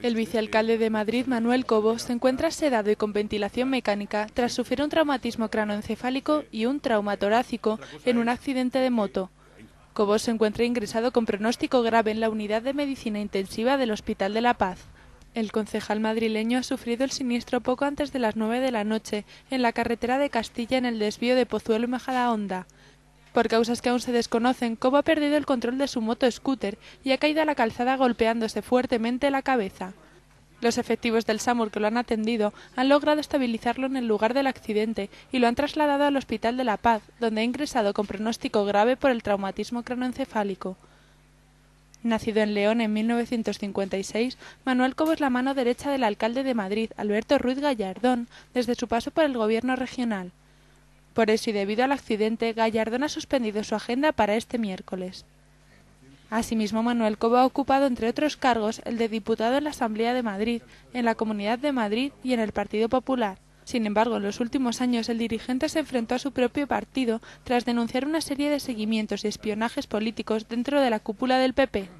El vicealcalde de Madrid, Manuel Cobos, se encuentra sedado y con ventilación mecánica tras sufrir un traumatismo cranoencefálico y un trauma torácico en un accidente de moto. Cobos se encuentra ingresado con pronóstico grave en la unidad de medicina intensiva del Hospital de la Paz. El concejal madrileño ha sufrido el siniestro poco antes de las nueve de la noche en la carretera de Castilla en el desvío de Pozuelo y Majadahonda por causas que aún se desconocen, Cobo ha perdido el control de su moto scooter y ha caído a la calzada golpeándose fuertemente la cabeza. Los efectivos del SAMUR que lo han atendido han logrado estabilizarlo en el lugar del accidente y lo han trasladado al Hospital de la Paz, donde ha ingresado con pronóstico grave por el traumatismo cronoencefálico. Nacido en León en 1956, Manuel Cobo es la mano derecha del alcalde de Madrid, Alberto Ruiz Gallardón, desde su paso por el gobierno regional. Por eso y debido al accidente, Gallardón ha suspendido su agenda para este miércoles. Asimismo, Manuel Cobo ha ocupado, entre otros cargos, el de diputado en la Asamblea de Madrid, en la Comunidad de Madrid y en el Partido Popular. Sin embargo, en los últimos años el dirigente se enfrentó a su propio partido tras denunciar una serie de seguimientos y espionajes políticos dentro de la cúpula del PP.